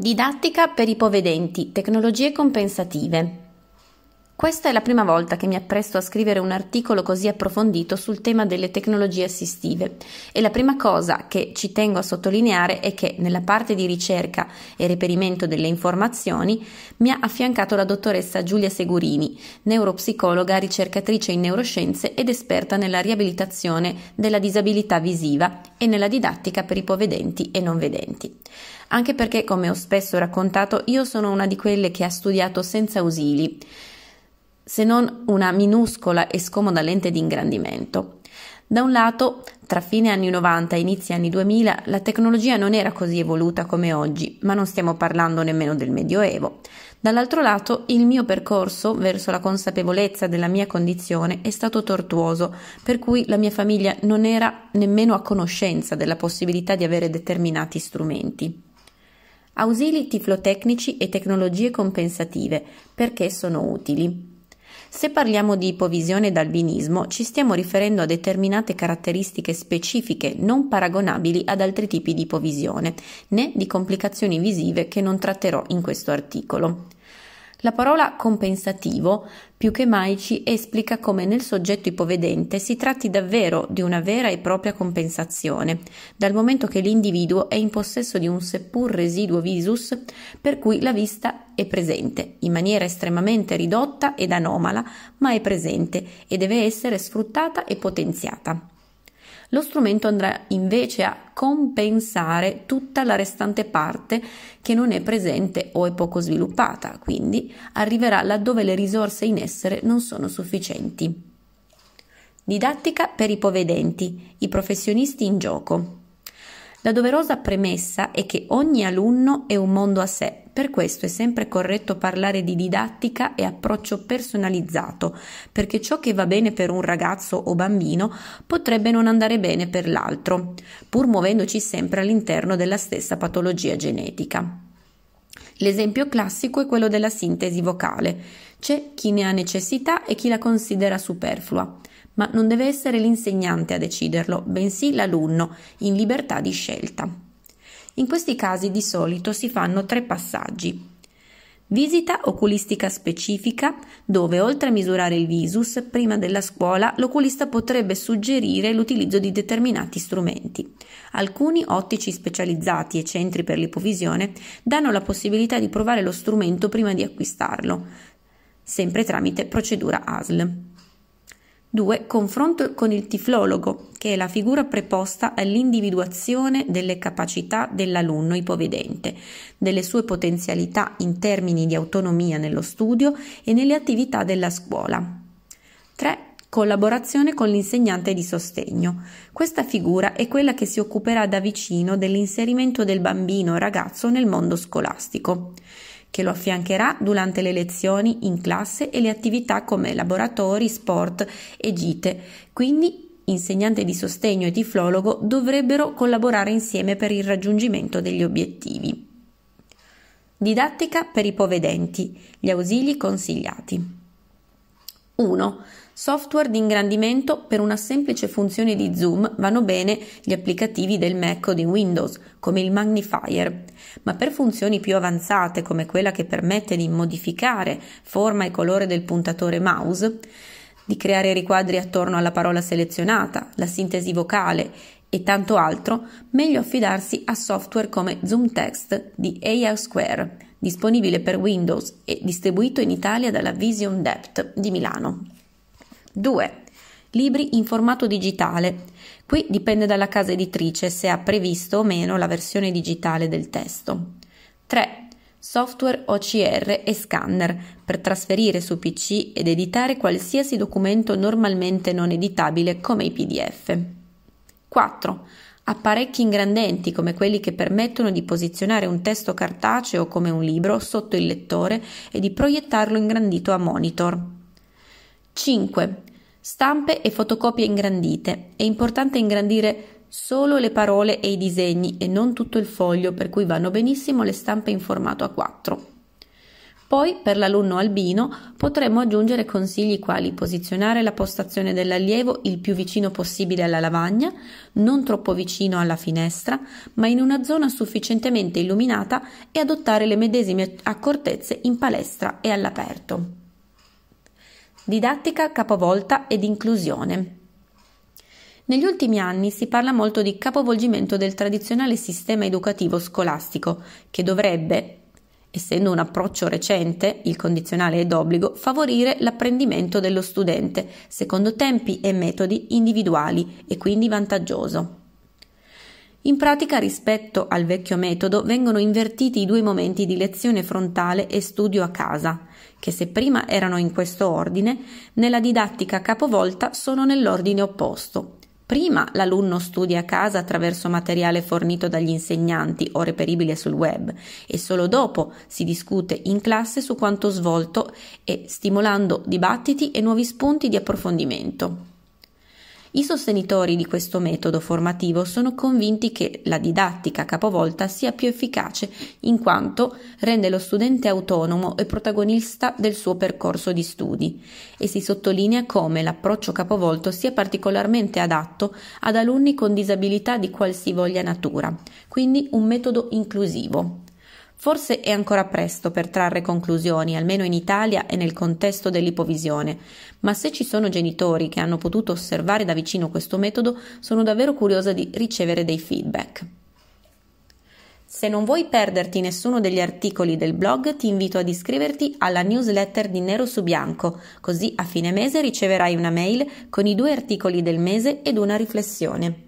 Didattica per ipovedenti, tecnologie compensative. Questa è la prima volta che mi appresto a scrivere un articolo così approfondito sul tema delle tecnologie assistive e la prima cosa che ci tengo a sottolineare è che nella parte di ricerca e reperimento delle informazioni mi ha affiancato la dottoressa Giulia Segurini, neuropsicologa, ricercatrice in neuroscienze ed esperta nella riabilitazione della disabilità visiva e nella didattica per i povedenti e non vedenti. Anche perché, come ho spesso raccontato, io sono una di quelle che ha studiato senza ausili se non una minuscola e scomoda lente di ingrandimento. Da un lato, tra fine anni 90 e inizi anni 2000, la tecnologia non era così evoluta come oggi, ma non stiamo parlando nemmeno del Medioevo. Dall'altro lato, il mio percorso verso la consapevolezza della mia condizione è stato tortuoso, per cui la mia famiglia non era nemmeno a conoscenza della possibilità di avere determinati strumenti. Ausili tiflotecnici e tecnologie compensative, perché sono utili. Se parliamo di ipovisione ed albinismo, ci stiamo riferendo a determinate caratteristiche specifiche non paragonabili ad altri tipi di ipovisione, né di complicazioni visive che non tratterò in questo articolo. La parola compensativo più che mai ci esplica come nel soggetto ipovedente si tratti davvero di una vera e propria compensazione, dal momento che l'individuo è in possesso di un seppur residuo visus per cui la vista è presente, in maniera estremamente ridotta ed anomala, ma è presente e deve essere sfruttata e potenziata. Lo strumento andrà invece a compensare tutta la restante parte che non è presente o è poco sviluppata, quindi arriverà laddove le risorse in essere non sono sufficienti. Didattica per i povedenti, i professionisti in gioco. La doverosa premessa è che ogni alunno è un mondo a sé, per questo è sempre corretto parlare di didattica e approccio personalizzato, perché ciò che va bene per un ragazzo o bambino potrebbe non andare bene per l'altro, pur muovendoci sempre all'interno della stessa patologia genetica. L'esempio classico è quello della sintesi vocale. C'è chi ne ha necessità e chi la considera superflua ma non deve essere l'insegnante a deciderlo, bensì l'alunno, in libertà di scelta. In questi casi di solito si fanno tre passaggi. Visita oculistica specifica, dove oltre a misurare il visus, prima della scuola l'oculista potrebbe suggerire l'utilizzo di determinati strumenti. Alcuni ottici specializzati e centri per l'ipovisione danno la possibilità di provare lo strumento prima di acquistarlo, sempre tramite procedura ASL. 2. Confronto con il tiflologo, che è la figura preposta all'individuazione delle capacità dell'alunno ipovedente, delle sue potenzialità in termini di autonomia nello studio e nelle attività della scuola. 3. Collaborazione con l'insegnante di sostegno. Questa figura è quella che si occuperà da vicino dell'inserimento del bambino o ragazzo nel mondo scolastico che lo affiancherà durante le lezioni in classe e le attività come laboratori, sport e gite. Quindi insegnante di sostegno e tiflologo dovrebbero collaborare insieme per il raggiungimento degli obiettivi. Didattica per ipovedenti, gli ausili consigliati. 1. Software di ingrandimento per una semplice funzione di zoom vanno bene gli applicativi del Mac o di Windows, come il magnifier, ma per funzioni più avanzate come quella che permette di modificare forma e colore del puntatore mouse, di creare riquadri attorno alla parola selezionata, la sintesi vocale e tanto altro, meglio affidarsi a software come Zoom Text di AR Square disponibile per Windows e distribuito in Italia dalla Vision Depth di Milano. 2. Libri in formato digitale. Qui dipende dalla casa editrice se ha previsto o meno la versione digitale del testo. 3 software OCR e scanner per trasferire su PC ed editare qualsiasi documento normalmente non editabile come i PDF. 4 apparecchi ingrandenti come quelli che permettono di posizionare un testo cartaceo come un libro sotto il lettore e di proiettarlo ingrandito a monitor. 5. Stampe e fotocopie ingrandite. È importante ingrandire solo le parole e i disegni e non tutto il foglio, per cui vanno benissimo le stampe in formato A4. Poi, per l'alunno albino, potremmo aggiungere consigli quali posizionare la postazione dell'allievo il più vicino possibile alla lavagna, non troppo vicino alla finestra, ma in una zona sufficientemente illuminata e adottare le medesime accortezze in palestra e all'aperto. Didattica capovolta ed inclusione. Negli ultimi anni si parla molto di capovolgimento del tradizionale sistema educativo scolastico, che dovrebbe, essendo un approccio recente, il condizionale è d'obbligo, favorire l'apprendimento dello studente secondo tempi e metodi individuali e quindi vantaggioso. In pratica rispetto al vecchio metodo vengono invertiti i due momenti di lezione frontale e studio a casa, che se prima erano in questo ordine, nella didattica capovolta sono nell'ordine opposto, Prima l'alunno studia a casa attraverso materiale fornito dagli insegnanti o reperibile sul web e solo dopo si discute in classe su quanto svolto e stimolando dibattiti e nuovi spunti di approfondimento. I sostenitori di questo metodo formativo sono convinti che la didattica capovolta sia più efficace in quanto rende lo studente autonomo e protagonista del suo percorso di studi e si sottolinea come l'approccio capovolto sia particolarmente adatto ad alunni con disabilità di qualsivoglia natura, quindi un metodo inclusivo. Forse è ancora presto per trarre conclusioni, almeno in Italia e nel contesto dell'ipovisione, ma se ci sono genitori che hanno potuto osservare da vicino questo metodo, sono davvero curiosa di ricevere dei feedback. Se non vuoi perderti nessuno degli articoli del blog, ti invito ad iscriverti alla newsletter di Nero su Bianco, così a fine mese riceverai una mail con i due articoli del mese ed una riflessione.